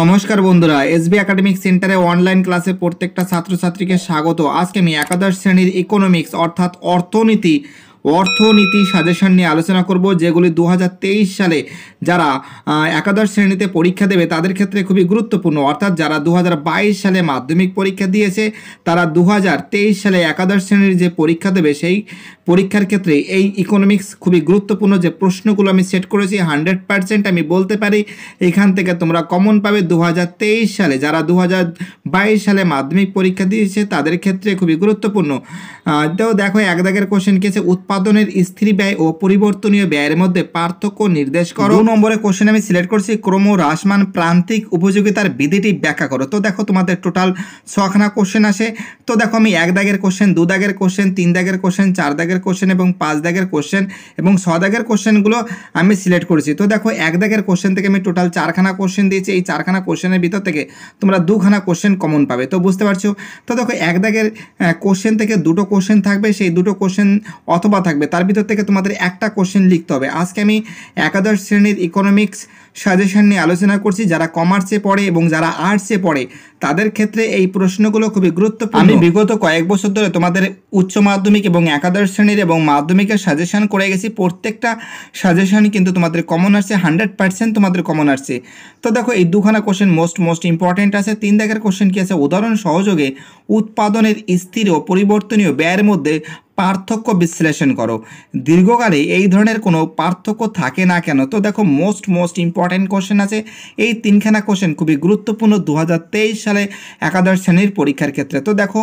নমস্কার বন্ধুরা SB academic সেন্টারে অনলাইন ক্লাসে প্রত্যেকটা ছাত্রছাত্রীকে স্বাগত আজকে আমি একাদশ শ্রেণীর ইকোনমিক্স অর্থাৎ অর্থনীতি অর্থনীতি সাজেশন নিয়ে আলোচনা করব যেগুলি দু সালে যারা একাদশ শ্রেণীতে পরীক্ষা দেবে তাদের ক্ষেত্রে খুবই গুরুত্বপূর্ণ অর্থাৎ যারা দু সালে মাধ্যমিক পরীক্ষা দিয়েছে তারা দু সালে একাদশ শ্রেণীর যে পরীক্ষা দেবে সেই পরীক্ষার ক্ষেত্রে এই ইকোনমিক্স খুবই গুরুত্বপূর্ণ যে প্রশ্নগুলো আমি সেট করেছি হান্ড্রেড পারসেন্ট আমি বলতে পারি এখান থেকে তোমরা কমন পাবে দু সালে যারা দু সালে মাধ্যমিক পরীক্ষা দিয়েছে তাদের ক্ষেত্রে খুবই গুরুত্বপূর্ণ তো দেখো এক দাগের কোশ্চেন কেছে উৎপাদন উৎপাদনের স্থির ব্যয় ও পরিবর্তনীয় ব্যয়ের মধ্যে পার্থক্য নির্দেশ করো দু নম্বরে কোশ্চেন আমি সিলেক্ট করছি ক্রম হ্রাসমান প্রান্তিক উপযোগিতার বিধিটি ব্যাখ্যা করো তো দেখো তোমাদের টোটাল ছখানা কোশ্চেন আসে তো দেখো আমি এক দাগের কোশ্চেন দু দাগের কোশ্চেন তিন দাগের কোশ্চেন চার দাগের কোশ্চেন এবং পাঁচ দাগের কোশ্চেন এবং ছ দাগের কোশ্চেনগুলো আমি সিলেক্ট করেছি তো দেখো এক দাগের কোশ্চেন থেকে আমি টোটাল চারখানা কোশ্চেন দিয়েছি এই চারখানা কোশ্চেনের ভিতর থেকে তোমরা দুখানা কোশ্চেন কমন পাবে তো বুঝতে পারছো তো দেখো এক দাগের কোশ্চেন থেকে দুটো কোশ্চেন থাকবে সেই দুটো কোশ্চেন অথবা দেওয়া থাকবে তার ভিতর থেকে তোমাদের একটা কোশ্চেন লিখতে হবে আজকে আমি একাদশ শ্রেণীর ইকোনমিক্স সাজেশন নিয়ে আলোচনা করছি যারা কমার্সে পড়ে এবং যারা আর্টসে পড়ে তাদের ক্ষেত্রে এই প্রশ্নগুলো খুবই গুরুত্বপূর্ণ আমি বিগত কয়েক বছর ধরে তোমাদের উচ্চ মাধ্যমিক এবং একাদশ শ্রেণীর এবং মাধ্যমিকের সাজেশন করে গেছি প্রত্যেকটা সাজেশন কিন্তু তোমাদের কমন আসছে হান্ড্রেড পার্সেন্ট তোমাদের কমন আসছে তো দেখো এই দুখানা কোশ্চেন মোস্ট মোস্ট ইম্পর্টেন্ট আছে তিন দেখার কোশ্চেন কি আছে উদাহরণ সহযোগে উৎপাদনের স্থির ও পরিবর্তনীয় ব্যয়ের মধ্যে পার্থক্য বিশ্লেষণ করো দীর্ঘকালে এই ধরনের কোনো পার্থক্য থাকে না কেন তো দেখো মোস্ট মোস্ট ইম্পর্ট্যান্ট কোশ্চেন আছে এই তিনখানা কোশ্চেন খুবই গুরুত্বপূর্ণ দু সালে একাদশ শ্রেণীর পরীক্ষার ক্ষেত্রে তো দেখো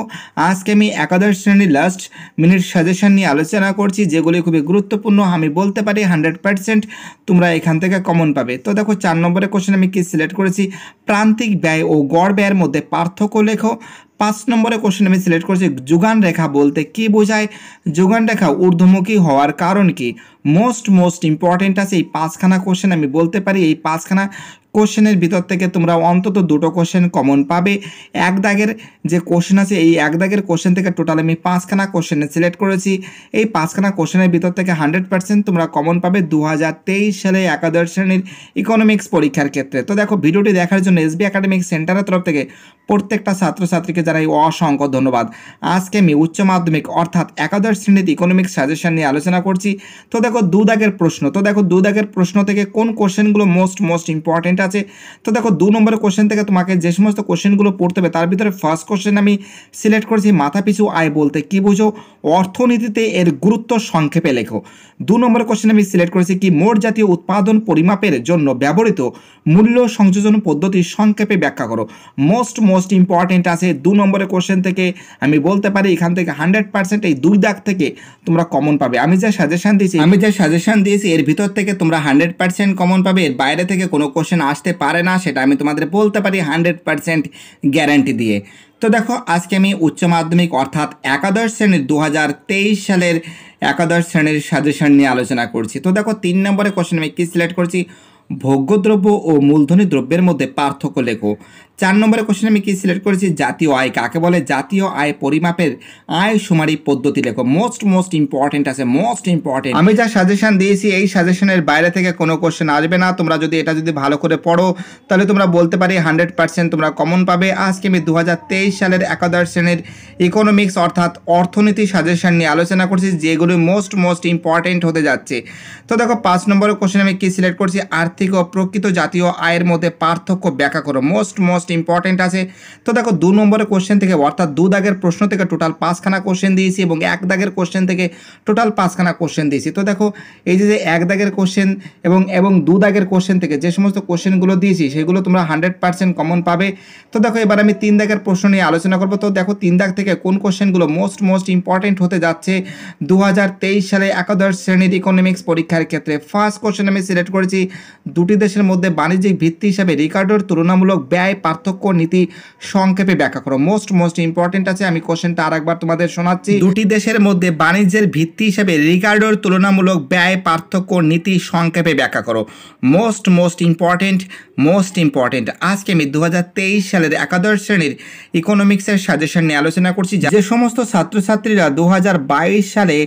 আজকে আমি একাদশ শ্রেণীর লাস্ট মিনিট সাজেশন নিয়ে আলোচনা করছি যেগুলি খুবই গুরুত্বপূর্ণ আমি বলতে পারি হান্ড্রেড পার্সেন্ট তোমরা এখান থেকে কমন পাবে তো দেখো চার নম্বরের কোশ্চেন আমি কি সিলেক্ট করেছি প্রান্তিক ব্যয় ও গড় ব্যয়ের মধ্যে পার্থক্য লেখো পাঁচ নম্বরে কোশ্চেন আমি সিলেক্ট করছি যোগান রেখা বলতে কি বোঝায় যোগান রেখা ঊর্ধ্বমুখী হওয়ার কারণ কি মোস্ট মোস্ট ইম্পর্টেন্ট আছে এই পাঁচখানা কোশ্চেন আমি বলতে পারি এই পাঁচখানা কোশ্চেনের ভিতর থেকে তোমরা অন্তত দুটো কোশ্চেন কমন পাবে এক দাগের যে কোশ্চেন আছে এই এক দাগের কোশ্চেন থেকে টোটাল আমি পাঁচখানা কোশ্চেনে সিলেক্ট করেছি এই পাঁচখানা কোশ্চেনের ভিতর থেকে হান্ড্রেড পার্সেন্ট তোমরা কমন পাবে দু সালে একাদশ শ্রেণীর ইকোনমিক্স পরীক্ষার ক্ষেত্রে তো দেখো ভিডিওটি দেখার জন্য এসবি একাডেমিক সেন্টারের তরফ থেকে প্রত্যেকটা ছাত্রছাত্রীকে জানাই অসংখ্য ধন্যবাদ আজকে আমি উচ্চ মাধ্যমিক অর্থাৎ একাদশ শ্রেণীর ইকোনমিক্স সাজেশন নিয়ে আলোচনা করছি তো দেখো দু দাগের প্রশ্ন তো দেখো দু দাগের প্রশ্ন থেকে কোন কোশ্চেনগুলো মোস্ট মোস্ট ইম্পর্টেন্ট পয়েন্ট আছে তো দেখো দু নম্বরের কোশ্চেন থেকে তোমাকে যে সমস্ত কোশ্চেনগুলো পড়তে হবে তার ভিতরে ফার্স্ট কোশ্চেন আমি সিলেক্ট করেছি মাথাপিছু আয় বলতে কি বুঝো অর্থনীতিতে এর গুরুত্ব সংক্ষেপে লেখো দু নম্বরের কোশ্চেন আমি সিলেক্ট করেছি কি মোট জাতীয় উৎপাদন পরিমাপের জন্য ব্যবহৃত মূল্য সংযোজন পদ্ধতি সংক্ষেপে ব্যাখ্যা করো মোস্ট মোস্ট ইম্পর্টেন্ট আছে দু নম্বরের কোশ্চেন থেকে আমি বলতে পারি এখান থেকে হান্ড্রেড পার্সেন্ট এই দুই দাগ থেকে তোমরা কমন পাবে আমি যে সাজেশন দিয়েছি আমি যে সাজেশন দিয়েছি এর ভিতর থেকে তোমরা হান্ড্রেড পার্সেন্ট কমন পাবে এর বাইরে থেকে কোনো কোশ্চেন আসতে পারে না সেটা আমি তোমাদের বলতে পারি হান্ড্রেড পারসেন্ট গ্যারান্টি দিয়ে তো দেখো আজকে আমি উচ্চ মাধ্যমিক অর্থাৎ একাদশ শ্রেণীর দু সালের একাদশ শ্রেণীর সাজেশন নিয়ে আলোচনা করছি তো দেখো তিন নম্বরে কোশ্চেন আমি কী সিলেক্ট করছি ভোগ্যদ্রব্য ও মূলধনী দ্রব্যের মধ্যে পার্থক্য লেখো চার নম্বরের কোশ্চেন আমি কি সিলেক্ট করেছি জাতীয় আয় কাকে বলে জাতীয় আয় পরিমাপের আয় সুমারি পদ্ধতি লেখো মোস্ট মোস্ট ইম্পর্টেন্ট আছে মোস্ট ইম্পর্টেন্ট আমি যা সাজেশন দিয়েছি এই সাজেশনের বাইরে থেকে কোনো কোশ্চেন আসবে না তোমরা যদি এটা যদি ভালো করে পড়ো তাহলে তোমরা বলতে পারি হান্ড্রেড পার্সেন্ট তোমরা কমন পাবে আজকে আমি দু সালের একাদশ শ্রেণীর ইকোনমিক্স অর্থাৎ অর্থনীতি সাজেশন নিয়ে আলোচনা করছি যেগুলো মোস্ট মোস্ট ইম্পর্টেন্ট হতে যাচ্ছে তো দেখো পাঁচ নম্বরের কোশ্চেন আমি কি সিলেক্ট করছি আর্থিক ও প্রকৃত জাতীয় আয়ের মধ্যে পার্থক্য ব্যাখ্যা করো মোস্ট মোস্ট ইম্পর্টেন্ট আছে তো দেখো দু নম্বরের কোশ্চেন থেকে অর্থাৎ দু দাগের প্রশ্ন থেকে টোটাল পাঁচখানা কোশ্চেন দিয়েছি এবং এক দাগের কোশ্চেন থেকে টোটাল পাঁচখানা কোশ্চেন দিয়েছি তো দেখো এই যে এক দাগের কোশ্চেন এবং এবং দু দাগের কোশ্চেন থেকে যে সমস্ত কোশ্চেনগুলো দিয়েছি সেগুলো তোমরা হান্ড্রেড পার্সেন্ট কমন পাবে তো দেখো এবার আমি তিন দাগের প্রশ্ন নিয়ে আলোচনা করবো তো দেখো তিন দাগ থেকে কোন কোশ্চেনগুলো মোস্ট মোস্ট ইম্পর্টেন্ট হতে যাচ্ছে দু সালে একাদশ শ্রেণীর ইকোনমিক্স পরীক্ষার ক্ষেত্রে ফার্স্ট কোশ্চেন আমি সিলেক্ট করেছি দুটি দেশের মধ্যে বাণিজ্যিক ভিত্তি হিসাবে রিকার্ডোর তুলনামূলক ব্যয় পার্থক্য নীতি সংক্ষেপে ব্যাখ্যা করো মোস্ট মোস্ট ইম্পর্টেন্ট আছে আমি কোশ্চেনটা আর একবার তোমাদের শোনাচ্ছি দুটি দেশের মধ্যে বাণিজ্যের ভিত্তি হিসেবে রিগার্ডোর তুলনামূলক ব্যয় পার্থক্য নীতি সংক্ষেপে ব্যাখ্যা করো most most important most important আজকে আমি দু সালের একাদশ শ্রেণীর ইকোনমিক্সের সাজেশন নিয়ে আলোচনা করছি যে সমস্ত ছাত্রছাত্রীরা দু হাজার সালে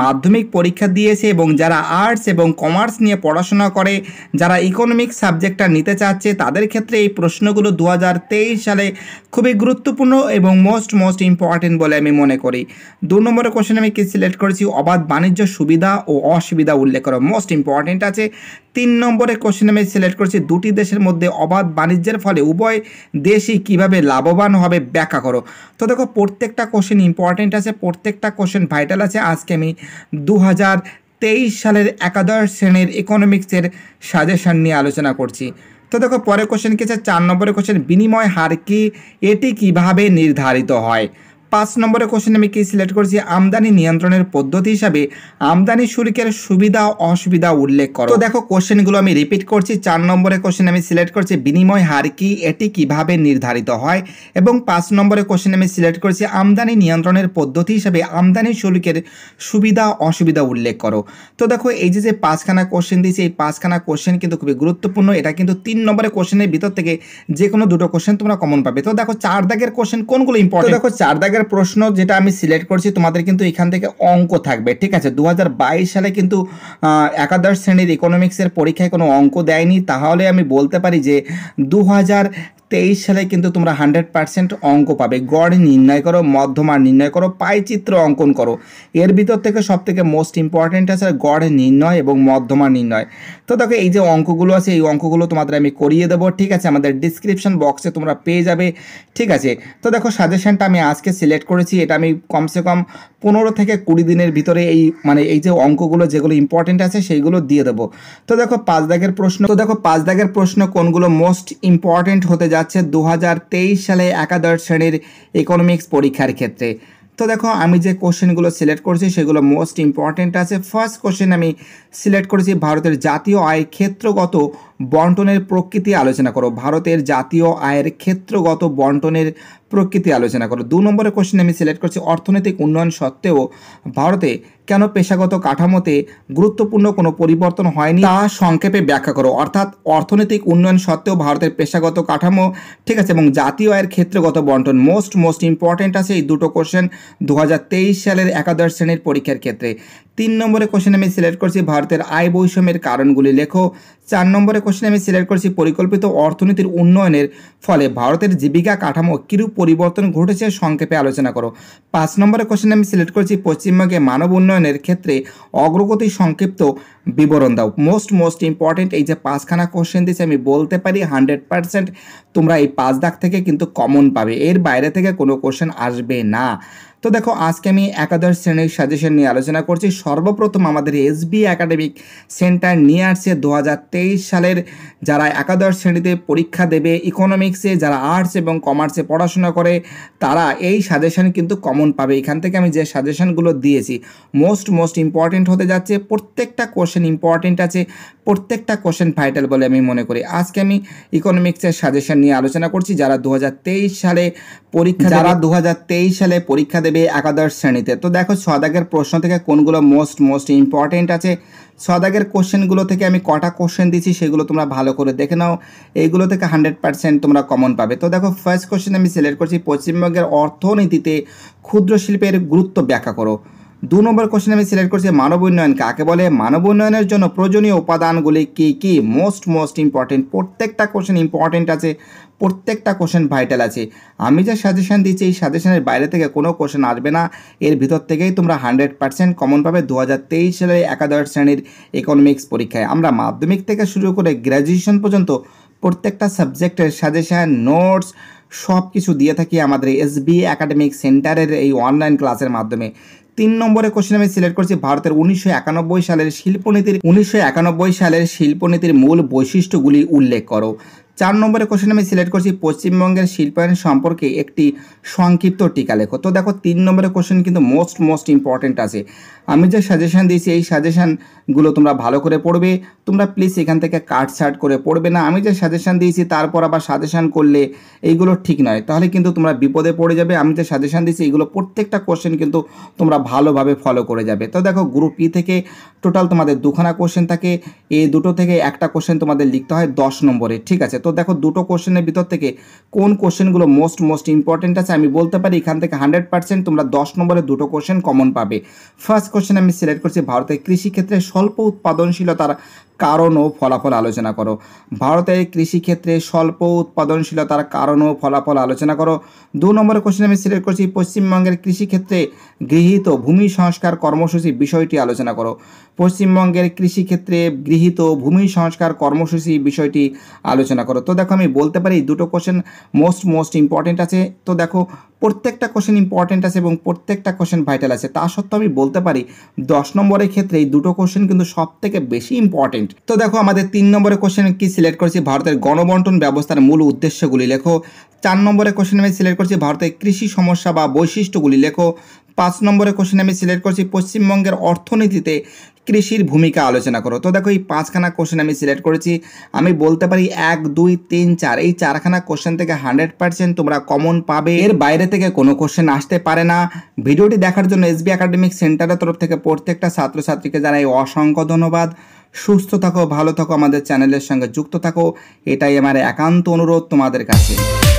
মাধ্যমিক পরীক্ষা দিয়েছে এবং যারা আর্টস এবং কমার্স নিয়ে পড়াশোনা করে যারা ইকোনমিক্স সাবজেক্টটা নিতে চাচ্ছে তাদের ক্ষেত্রে এই প্রশ্নগুলো দু সালে খুবই গুরুত্বপূর্ণ এবং মোস্ট মোস্ট ইম্পর্টেন্ট বলে আমি মনে করি দু নম্বরের কোশ্চেন আমি কি সিলেক্ট করেছি অবাধ বাণিজ্য সুবিধা ও অসুবিধা উল্লেখ করো মোস্ট ইম্পর্টেন্ট আছে তিন নম্বরে কোশ্চেন আমি সিলেক্ট করেছি দুটি দেশের মধ্যে অবাধ বাণিজ্যের ফলে উভয় দেশই কিভাবে লাভবান হবে ব্যাখ্যা করো তো দেখো প্রত্যেকটা কোশ্চেন ইম্পর্টেন্ট আছে প্রত্যেকটা কোশ্চেন ভাইটাল আছে আজকে আমি দু তেইশ সালের একাদশ শ্রেণীর ইকোনমিক্সের সাজেশন নিয়ে আলোচনা করছি তো দেখো পরের কোশ্চেন কি আছে চার নম্বরের কোশ্চেন বিনিময় হার কি এটি কিভাবে নির্ধারিত হয় পাঁচ নম্বরে কোশ্চেন আমি কি সিলেক্ট করছি আমদানি নিয়ন্ত্রণের পদ্ধতি হিসাবে আমদানি শুল্কের সুবিধা অসুবিধা উল্লেখ করো তো দেখো কোশ্চেনগুলো আমি রিপিট করছি চার নম্বরে কোশ্চেন আমি সিলেক্ট করছি বিনিময় হার কি এটি কিভাবে নির্ধারিত হয় এবং পাঁচ নম্বরে কোশ্চেন আমি সিলেক্ট করছি আমদানি নিয়ন্ত্রণের পদ্ধতি হিসাবে আমদানি শুল্কের সুবিধা অসুবিধা উল্লেখ করো তো দেখো এই যে যে পাঁচখানা কোশ্চেন দিয়েছি এই পাঁচখানা কোশ্চেন কিন্তু খুবই গুরুত্বপূর্ণ এটা কিন্তু তিন নম্বরে কোশ্চেনের ভিতর থেকে যে কোনো দুটো কোশ্চেন তোমরা কমন পাবে তো দেখো চার দাগের কোশ্চেন কোনগুলো ইম্পর্টেন্ট দেখো চার দাগের আগের প্রশ্ন যেটা আমি সিলেক্ট করছি তোমাদের কিন্তু এখান থেকে অঙ্ক থাকবে ঠিক আছে দু সালে কিন্তু একাদশ শ্রেণীর ইকোনমিক্সের পরীক্ষায় কোনো অঙ্ক দেয়নি তাহলে আমি বলতে পারি যে দু তেইশ সালে কিন্তু তোমরা হান্ড্রেড পার্সেন্ট অঙ্ক পাবে গড় নির্ণয় করো মধ্যমান নির্ণয় করো পাইচিত্র অঙ্কন করো এর ভিতর থেকে সব থেকে মোস্ট ইম্পর্টেন্ট আছে গড় নির্ণয় এবং মধ্যমান নির্ণয় তো দেখো এই যে অঙ্কগুলো আছে এই অঙ্কগুলো তোমাদের আমি করিয়ে দেবো ঠিক আছে আমাদের ডিসক্রিপশন বক্সে তোমরা পেয়ে যাবে ঠিক আছে তো দেখো সাজেশনটা আমি আজকে সিলেক্ট করেছি এটা আমি কমসে কম পনেরো থেকে কুড়ি দিনের ভিতরে এই মানে এই যে অঙ্কগুলো যেগুলো ইম্পর্টেন্ট আছে সেইগুলো দিয়ে দেবো তো দেখো পাঁচ দাগের প্রশ্ন তো দেখো পাঁচ দাগের প্রশ্ন কোনগুলো মোস্ট ইম্পর্টেন্ট হতে যাচ্ছে দু সালে একাদশ শ্রেণীর ইকোনমিক্স পরীক্ষার ক্ষেত্রে তো দেখো আমি যে কোশ্চেনগুলো সিলেক্ট করেছি সেগুলো মোস্ট ইম্পর্টেন্ট আছে ফার্স্ট কোশ্চেন আমি সিলেক্ট করেছি ভারতের জাতীয় আয় ক্ষেত্রগত বন্টনের প্রকৃতি আলোচনা করো ভারতের জাতীয় আয়ের ক্ষেত্রগত বন্টনের প্রকৃতি আলোচনা করো দু নম্বরের কোশ্চেন আমি সিলেক্ট করছি অর্থনৈতিক উন্নয়ন সত্ত্বেও ভারতে কেন পেশাগত কাঠামোতে গুরুত্বপূর্ণ কোনো পরিবর্তন হয়নি তা সংক্ষেপে ব্যাখ্যা করো অর্থাৎ অর্থনৈতিক উন্নয়ন সত্ত্বেও ভারতের পেশাগত কাঠামো ঠিক আছে এবং জাতীয় আয়ের ক্ষেত্রগত বন্টন মোস্ট মোস্ট ইম্পর্টেন্ট আছে এই দুটো কোশ্চেন দু সালের একাদশ শ্রেণীর পরীক্ষার ক্ষেত্রে তিন নম্বরে কোশ্চেন আমি সিলেক্ট করছি ভারতের আয় বৈষম্যের কারণগুলি লেখো চার নম্বরে কোশ্চেন আমি সিলেক্ট করছি পরিকল্পিত অর্থনীতির উন্নয়নের ফলে ভারতের জীবিকা কাঠামো কিরূপ পরিবর্তন ঘটেছে সংক্ষেপে আলোচনা করো পাঁচ নম্বরের কোশ্চেন আমি সিলেক্ট করছি পশ্চিমবঙ্গে মানব উন্নয়নের ক্ষেত্রে অগ্রগতি সংক্ষিপ্ত বিবরণ দাও মোস্ট মোস্ট ইম্পর্টেন্ট এই যে পাঁচখানা কোশ্চেন দিয়েছে আমি বলতে পারি হান্ড্রেড পার্সেন্ট তোমরা এই পাঁচ দাগ থেকে কিন্তু কমন পাবে এর বাইরে থেকে কোনো কোশ্চেন আসবে না তো দেখো আজকে আমি একাদশ শ্রেণীর সাজেশন নিয়ে আলোচনা করছি সর্বপ্রথম আমাদের এসবি একাডেমিক সেন্টার নিয়ে আসছে দু সালের যারা একাদশ শ্রেণীতে পরীক্ষা দেবে ইকোনমিক্সে যারা আর্টস এবং কমার্সে পড়াশোনা করে তারা এই সাজেশন কিন্তু কমন পাবে এখান থেকে আমি যে সাজেশনগুলো দিয়েছি মোস্ট মোস্ট ইম্পর্টেন্ট হতে যাচ্ছে প্রত্যেকটা কোশ্চেন ইম্পর্টেন্ট আছে প্রত্যেকটা কোশ্চেন ভাইটাল বলে আমি মনে করি আজকে আমি ইকোনমিক্সের সাজেশন নিয়ে আলোচনা করছি যারা দু সালে পরীক্ষা যারা দু সালে পরীক্ষা দেবে একাদশ শ্রেণীতে তো দেখো সদাগের প্রশ্ন থেকে কোনগুলো মোস্ট মোস্ট ইম্পর্টেন্ট আছে সদাগের কোশ্চেনগুলো থেকে আমি কটা কোশ্চেন দিচ্ছি সেগুলো তোমরা ভালো করে দেখে নাও এইগুলো থেকে হান্ড্রেড পার্সেন্ট তোমরা কমন পাবে তো দেখো ফার্স্ট কোশ্চেন আমি সিলেক্ট করছি পশ্চিমবঙ্গের অর্থনীতিতে ক্ষুদ্র শিল্পের গুরুত্ব ব্যাখ্যা করো দু নম্বর কোশ্চেন আমি সিলেক্ট করছি মানব উন্নয়ন কাকে বলে মানব উন্নয়নের জন্য প্রয়োজনীয় উপাদানগুলি কি কি মোস্ট মোস্ট ইম্পর্টেন্ট প্রত্যেকটা কোশ্চেন ইম্পর্টেন্ট আছে প্রত্যেকটা কোশ্চেন ভাইটাল আছে আমি যে সাজেশান দিচ্ছি এই সাজেশানের বাইরে থেকে কোনো কোশ্চেন আসবে না এর ভিতর থেকেই তোমরা হান্ড্রেড পার্সেন্ট কমন পাবে দু হাজার তেইশ সালের একাদশ শ্রেণীর ইকোনমিক্স পরীক্ষায় আমরা মাধ্যমিক থেকে শুরু করে গ্র্যাজুয়েশন পর্যন্ত প্রত্যেকটা সাবজেক্টের সাজেশান নোটস সব কিছু দিয়ে থাকি আমাদের এসবি একাডেমিক সেন্টারের এই অনলাইন ক্লাসের মাধ্যমে তিন নম্বরে কোশ্চেন আমি সিলেক্ট করছি ভারতের উনিশশো সালের শিল্পনীতির উনিশশো সালের শিল্পনীতির মূল বৈশিষ্ট্যগুলি উল্লেখ করো চার নম্বরে কোশ্চেন আমি সিলেক্ট করছি পশ্চিমবঙ্গের শিল্পায়ন সম্পর্কে একটি সংক্ষিপ্ত টিকা লেখো তো দেখো তিন নম্বরে কোশ্চেন কিন্তু মোস্ট মোস্ট ইম্পর্টেন্ট আছে আমি যে সাজেশান দিয়েছি এই সাজেশানগুলো তোমরা ভালো করে পড়বে তোমরা প্লিজ এখান থেকে কাট সাট করে পড়বে না আমি যে সাজেশান দিয়েছি তারপর আবার সাজেশান করলে এইগুলো ঠিক নয় তাহলে কিন্তু তোমরা বিপদে পড়ে যাবে আমি যে সাজেশান দিয়েছি এগুলো প্রত্যেকটা কোশ্চেন কিন্তু তোমরা ভালোভাবে ফলো করে যাবে তো দেখো গ্রুপ ই e থেকে টোটাল তোমাদের দুখানা কোশ্চেন থাকে এ দুটো থেকে একটা কোশ্চেন তোমাদের লিখতে হয় দশ নম্বরে ঠিক আছে তো তো দেখো দুটো কোশ্চেনের ভিতর থেকে কোন কোশ্চেনগুলো মোস্ট মোস্ট ইম্পর্টেন্ট আছে আমি বলতে পারি এখান থেকে হান্ড্রেড পার্সেন্ট তোমরা দশ নম্বরে দুটো কোশ্চেন কমন পাবে ফার্স্ট কোশ্চেন আমি সিলেক্ট করছি ভারতের কৃষিক্ষেত্রে স্বল্প উৎপাদনশীলতার কারণ ও ফলাফল আলোচনা করো ভারতের কৃষিক্ষেত্রে স্বল্প উৎপাদনশীলতার কারণ ও ফলাফল আলোচনা করো দু নম্বর কোশ্চেন আমি সিলেক্ট করছি পশ্চিমবঙ্গের কৃষিক্ষেত্রে গৃহীত ভূমি সংস্কার কর্মসূচি বিষয়টি আলোচনা করো পশ্চিমবঙ্গের কৃষিক্ষেত্রে গৃহীত ভূমি সংস্কার কর্মসূচি বিষয়টি আলোচনা করো তো দেখো আমি বলতে পারি দুটো কোশ্চেন মোস্ট মোস্ট ইম্পর্টেন্ট আছে তো দেখো প্রত্যেকটা কোশ্চেন ইম্পর্টেন্ট আছে এবং প্রত্যেকটা কোশ্চেন ভাইটাল আছে তা সত্ত্বেও আমি বলতে পারি দশ নম্বরের ক্ষেত্রে এই দুটো কোশ্চেন কিন্তু সব থেকে বেশি ইম্পর্টেন্ট তো দেখো আমাদের তিন নম্বরের কোশ্চেন কি সিলেক্ট করেছি ভারতের গণবন্টন ব্যবস্থার মূল উদ্দেশ্যগুলি লেখো চার নম্বরে কোশ্চেন আমি সিলেক্ট করছি ভারতের কৃষি সমস্যা বা বৈশিষ্ট্যগুলি লেখো পাঁচ নম্বরে কোশ্চেন আমি সিলেক্ট করছি পশ্চিমবঙ্গের অর্থনীতিতে কৃষির ভূমিকা আলোচনা করো তো দেখো এই পাঁচখানা কোশ্চেন আমি সিলেক্ট করেছি আমি বলতে পারি এক দুই তিন চার এই চারখানা কোশ্চেন থেকে হান্ড্রেড পার্সেন্ট তোমরা কমন পাবে এর বাইরে থেকে কোনো কোশ্চেন আসতে পারে না ভিডিওটি দেখার জন্য এসবি একাডেমিক সেন্টারের তরফ থেকে প্রত্যেকটা ছাত্রছাত্রীকে জানাই অসংখ্য ধন্যবাদ সুস্থ থাকো ভালো থাকো আমাদের চ্যানেলের সঙ্গে যুক্ত থাকো এটাই আমার একান্ত অনুরোধ তোমাদের কাছে